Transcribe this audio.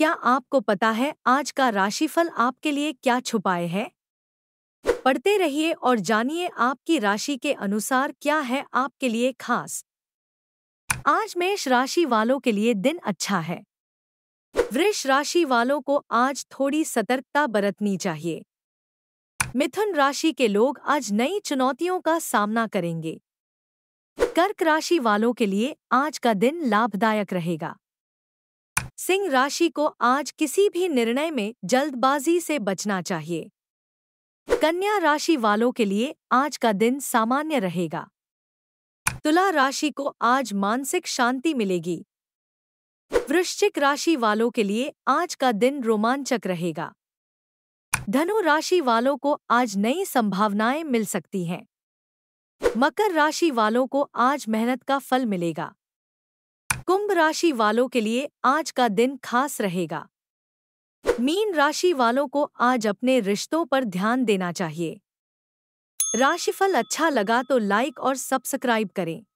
क्या आपको पता है आज का राशिफल आपके लिए क्या छुपाए है पढ़ते रहिए और जानिए आपकी राशि के अनुसार क्या है आपके लिए खास आज मेष राशि वालों के लिए दिन अच्छा है वृष राशि वालों को आज थोड़ी सतर्कता बरतनी चाहिए मिथुन राशि के लोग आज नई चुनौतियों का सामना करेंगे कर्क राशि वालों के लिए आज का दिन लाभदायक रहेगा सिंह राशि को आज किसी भी निर्णय में जल्दबाजी से बचना चाहिए कन्या राशि वालों के लिए आज का दिन सामान्य रहेगा तुला राशि को आज मानसिक शांति मिलेगी वृश्चिक राशि वालों के लिए आज का दिन रोमांचक रहेगा धनु राशि वालों को आज नई संभावनाएं मिल सकती हैं मकर राशि वालों को आज मेहनत का फल मिलेगा कुंभ राशि वालों के लिए आज का दिन खास रहेगा मीन राशि वालों को आज अपने रिश्तों पर ध्यान देना चाहिए राशिफल अच्छा लगा तो लाइक और सब्सक्राइब करें